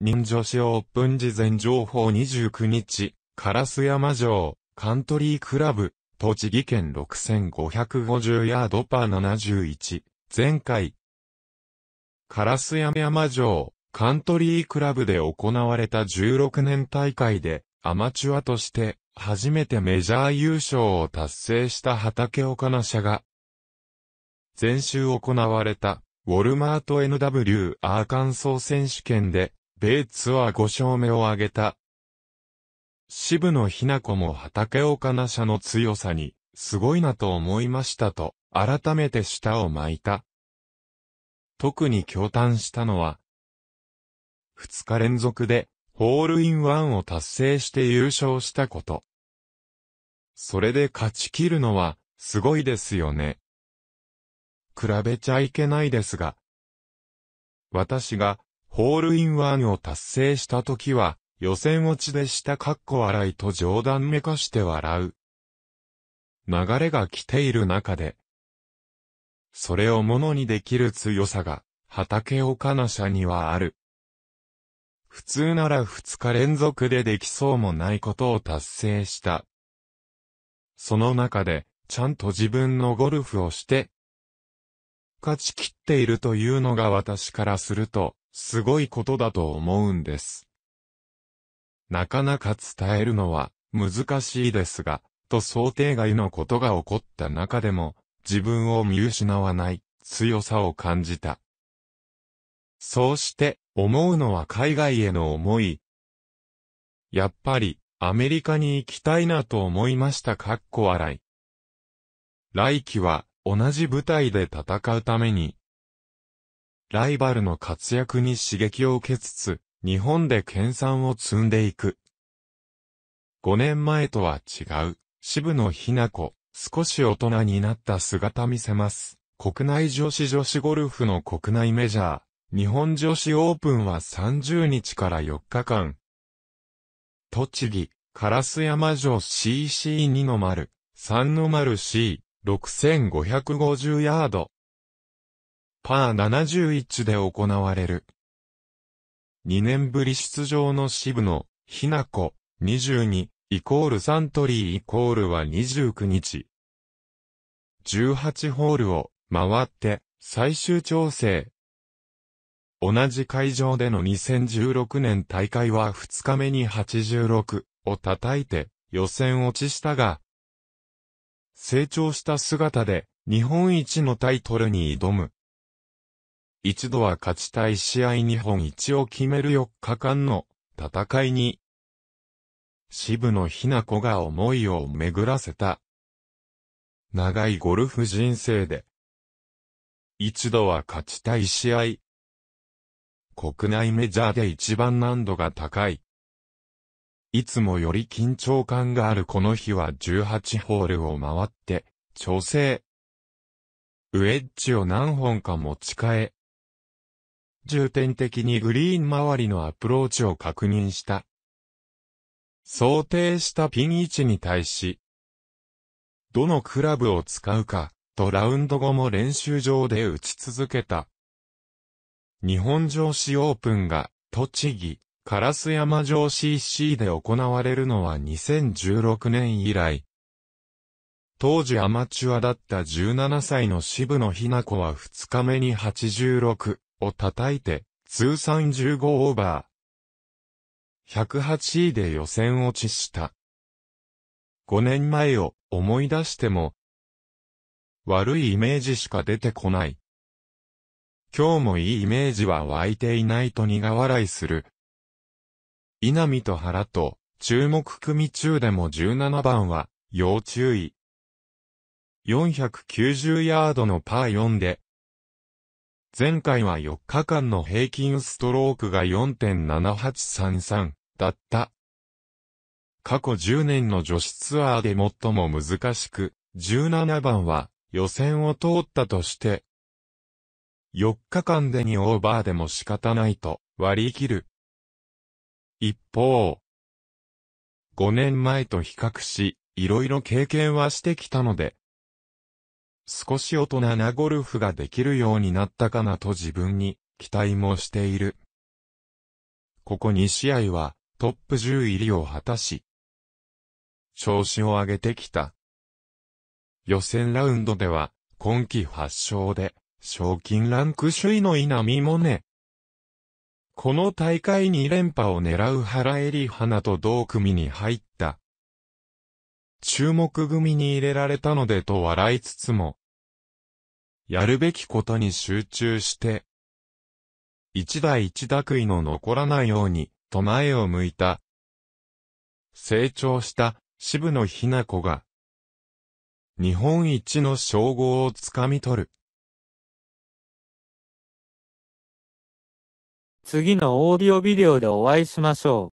人女子オープン事前情報29日、カラス山城、カントリークラブ、栃木県6550ヤードパー71、前回。カス山山城、カントリークラブで行われた16年大会で、アマチュアとして、初めてメジャー優勝を達成した畑岡奈社が、前週行われた、ウォルマート NW アーカンソー選手権で、米ツアー5勝目を挙げた。渋野ひな子も畑岡奈社の強さに、すごいなと思いましたと、改めて舌を巻いた。特に驚嘆したのは、2日連続で、ホールインワンを達成して優勝したこと。それで勝ち切るのは、すごいですよね。比べちゃいけないですが。私が、ホールインワンを達成した時は、予選落ちでしたかっこ笑いと冗談めかして笑う。流れが来ている中で、それをものにできる強さが、畑岡な社にはある。普通なら二日連続でできそうもないことを達成した。その中で、ちゃんと自分のゴルフをして、勝ち切っているというのが私からすると、すごいことだと思うんです。なかなか伝えるのは難しいですが、と想定外のことが起こった中でも、自分を見失わない強さを感じた。そうして思うのは海外への思い。やっぱりアメリカに行きたいなと思いましたかっこ笑い。来季は同じ舞台で戦うためにライバルの活躍に刺激を受けつつ、日本で研鑽を積んでいく。5年前とは違う、渋野日向子、少し大人になった姿見せます。国内女子女子ゴルフの国内メジャー、日本女子オープンは30日から4日間。栃木、カラス山城 CC2 の丸、3の丸 C、6550ヤード。パー71で行われる。2年ぶり出場の渋野、ひなこ、22、イコールサントリーイコールは29日。18ホールを回って最終調整。同じ会場での2016年大会は2日目に86を叩いて予選落ちしたが、成長した姿で日本一のタイトルに挑む。一度は勝ちたい試合日本一を決める4日間の戦いに、渋野日向子が思いを巡らせた。長いゴルフ人生で、一度は勝ちたい試合。国内メジャーで一番難度が高い。いつもより緊張感があるこの日は18ホールを回って、調整。ウェッジを何本か持ち替え、重点的にグリーン周りのアプローチを確認した。想定したピン位置に対し、どのクラブを使うか、とラウンド後も練習場で打ち続けた。日本城市オープンが、栃木、烏山城 c c で行われるのは2016年以来。当時アマチュアだった17歳の渋野日向子は2日目に86、を叩いて、通算15オーバー。108位で予選落ちした。5年前を思い出しても、悪いイメージしか出てこない。今日もいいイメージは湧いていないと苦笑いする。稲見と原と、注目組中でも17番は、要注意。490ヤードのパー4で、前回は4日間の平均ストロークが4.7833だった。過去10年の女子ツアーで最も難しく、17番は予選を通ったとして、4日間で2オーバーでも仕方ないと割り切る。一方、5年前と比較し、いろいろ経験はしてきたので、少し大人なゴルフができるようになったかなと自分に期待もしている。ここ2試合はトップ10入りを果たし、調子を上げてきた。予選ラウンドでは今季8勝で賞金ランク首位の稲見萌ね。この大会2連覇を狙う原エリ花と同組に入っ注目組に入れられたのでと笑いつつも、やるべきことに集中して、一打一打悔いの残らないように、と前を向いた。成長した渋野ひな子が、日本一の称号をつかみ取る。次のオーディオビデオでお会いしましょう。